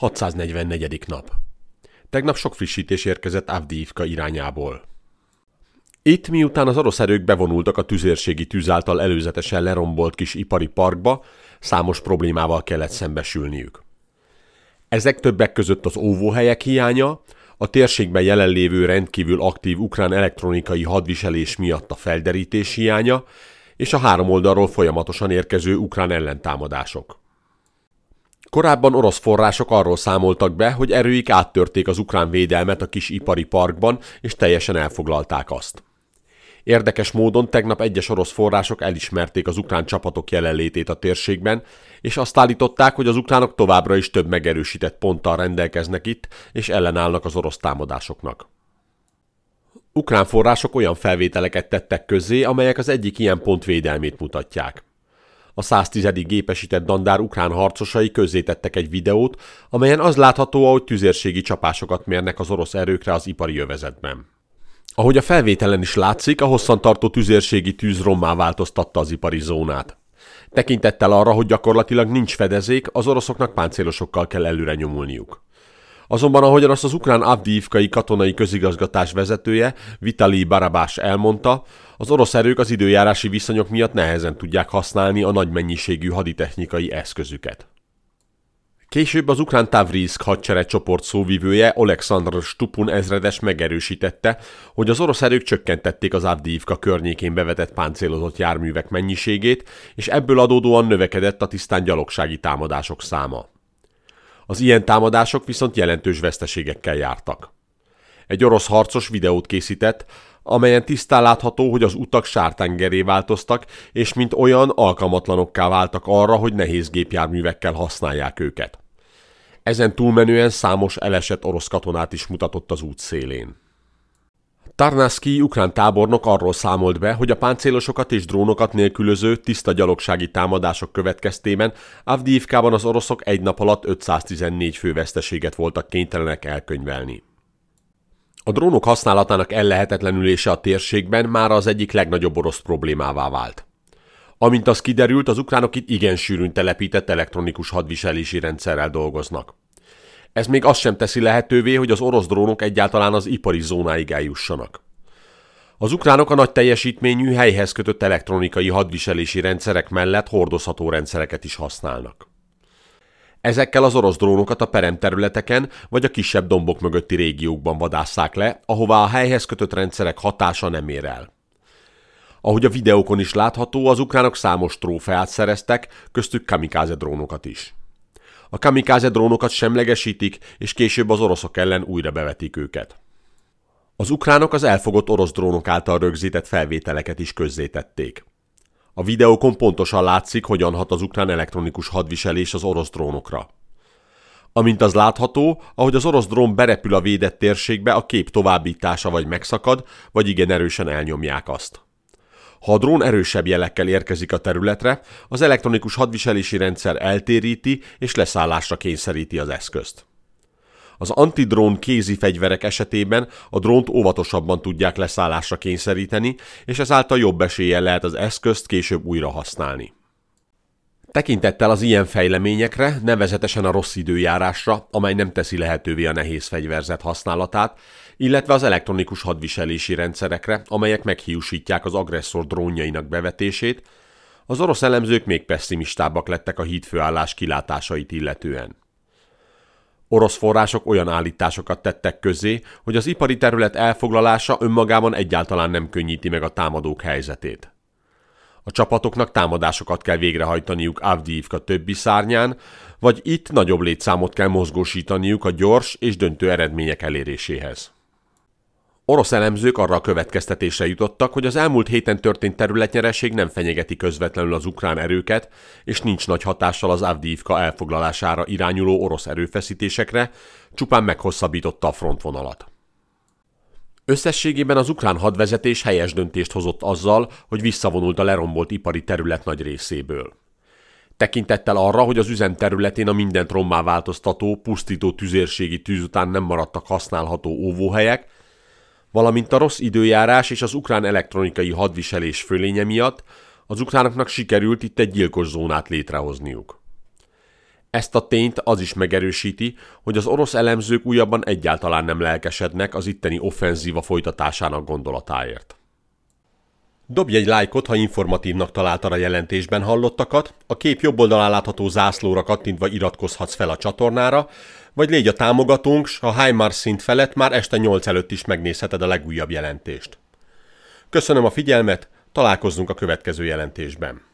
644. nap. Tegnap sok frissítés érkezett Avdiivka irányából. Itt miután az orosz erők bevonultak a tüzérségi tűz által előzetesen lerombolt kis ipari parkba, számos problémával kellett szembesülniük. Ezek többek között az óvóhelyek hiánya, a térségben jelenlévő rendkívül aktív ukrán elektronikai hadviselés miatt a felderítés hiánya, és a három oldalról folyamatosan érkező ukrán ellentámadások. Korábban orosz források arról számoltak be, hogy erőik áttörték az ukrán védelmet a kis ipari parkban, és teljesen elfoglalták azt. Érdekes módon tegnap egyes orosz források elismerték az ukrán csapatok jelenlétét a térségben, és azt állították, hogy az ukránok továbbra is több megerősített ponttal rendelkeznek itt, és ellenállnak az orosz támadásoknak. Ukrán források olyan felvételeket tettek közzé, amelyek az egyik ilyen pont védelmét mutatják. A 110. gépesített dandár ukrán harcosai közzétettek egy videót, amelyen az látható, ahogy tüzérségi csapásokat mérnek az orosz erőkre az ipari övezetben. Ahogy a felvételen is látszik, a hosszantartó tüzérségi tűz rommá változtatta az ipari zónát. Tekintettel arra, hogy gyakorlatilag nincs fedezék, az oroszoknak páncélosokkal kell előre nyomulniuk. Azonban ahogyan azt az ukrán Avdiivkai katonai közigazgatás vezetője, Vitali Barabás elmondta, az orosz erők az időjárási viszonyok miatt nehezen tudják használni a nagy mennyiségű haditechnikai eszközüket. Később az ukrán Tavrisk hadsereg csoport szóvivője Oleksandr Stupun ezredes megerősítette, hogy az orosz erők csökkentették az Avdiivka környékén bevetett páncélozott járművek mennyiségét, és ebből adódóan növekedett a tisztán gyalogsági támadások száma. Az ilyen támadások viszont jelentős veszteségekkel jártak. Egy orosz harcos videót készített, amelyen tisztán látható, hogy az utak sártengeré változtak, és mint olyan alkalmatlanokká váltak arra, hogy nehéz gépjárművekkel használják őket. Ezen túlmenően számos elesett orosz katonát is mutatott az út szélén. Tarnaszki ukrán tábornok arról számolt be, hogy a páncélosokat és drónokat nélkülöző tiszta gyalogsági támadások következtében Avdiivkában az oroszok egy nap alatt 514 fő veszteséget voltak kénytelenek elkönyvelni. A drónok használatának ellehetetlenülése a térségben már az egyik legnagyobb orosz problémává vált. Amint az kiderült, az ukránok itt igen sűrűn telepített elektronikus hadviselési rendszerrel dolgoznak. Ez még azt sem teszi lehetővé, hogy az orosz drónok egyáltalán az ipari zónáig eljussanak. Az ukránok a nagy teljesítményű, helyhez kötött elektronikai hadviselési rendszerek mellett hordozható rendszereket is használnak. Ezekkel az orosz drónokat a peremterületeken vagy a kisebb dombok mögötti régiókban vadásszák le, ahová a helyhez kötött rendszerek hatása nem ér el. Ahogy a videókon is látható, az ukránok számos trófeát szereztek, köztük kamikáze drónokat is. A kamikáze drónokat semlegesítik, és később az oroszok ellen újra bevetik őket. Az ukránok az elfogott orosz drónok által rögzített felvételeket is közzétették. A videókon pontosan látszik, hogyan hat az ukrán elektronikus hadviselés az orosz drónokra. Amint az látható, ahogy az orosz drón berepül a védett térségbe, a kép továbbítása vagy megszakad, vagy igen erősen elnyomják azt. Ha a drón erősebb jelekkel érkezik a területre, az elektronikus hadviselési rendszer eltéríti és leszállásra kényszeríti az eszközt. Az antidrón kézi fegyverek esetében a drónt óvatosabban tudják leszállásra kényszeríteni, és ezáltal jobb eséllyel lehet az eszközt később újra használni. Tekintettel az ilyen fejleményekre, nevezetesen a rossz időjárásra, amely nem teszi lehetővé a nehéz fegyverzet használatát, illetve az elektronikus hadviselési rendszerekre, amelyek meghiúsítják az agresszor drónjainak bevetését, az orosz elemzők még pessimistábbak lettek a hídfőállás kilátásait illetően. Orosz források olyan állításokat tettek közé, hogy az ipari terület elfoglalása önmagában egyáltalán nem könnyíti meg a támadók helyzetét. A csapatoknak támadásokat kell végrehajtaniuk Avdiivka többi szárnyán, vagy itt nagyobb létszámot kell mozgósítaniuk a gyors és döntő eredmények eléréséhez. Orosz elemzők arra a következtetésre jutottak, hogy az elmúlt héten történt területnyereség nem fenyegeti közvetlenül az ukrán erőket, és nincs nagy hatással az Avdiivka elfoglalására irányuló orosz erőfeszítésekre, csupán meghosszabbította a frontvonalat. Összességében az ukrán hadvezetés helyes döntést hozott azzal, hogy visszavonult a lerombolt ipari terület nagy részéből. Tekintettel arra, hogy az üzem területén a mindent rommá változtató, pusztító tüzérségi tűz után nem maradtak használható óvóhelyek, valamint a rossz időjárás és az ukrán elektronikai hadviselés fölénye miatt az ukránoknak sikerült itt egy gyilkos zónát létrehozniuk. Ezt a tényt az is megerősíti, hogy az orosz elemzők újabban egyáltalán nem lelkesednek az itteni offenzíva folytatásának gondolatáért. Dobj egy lájkot, ha informatívnak találtad a jelentésben hallottakat, a kép jobb oldalán látható zászlóra kattintva iratkozhatsz fel a csatornára, vagy légy a támogatónk, s a Heimars szint felett már este 8 előtt is megnézheted a legújabb jelentést. Köszönöm a figyelmet, találkozzunk a következő jelentésben.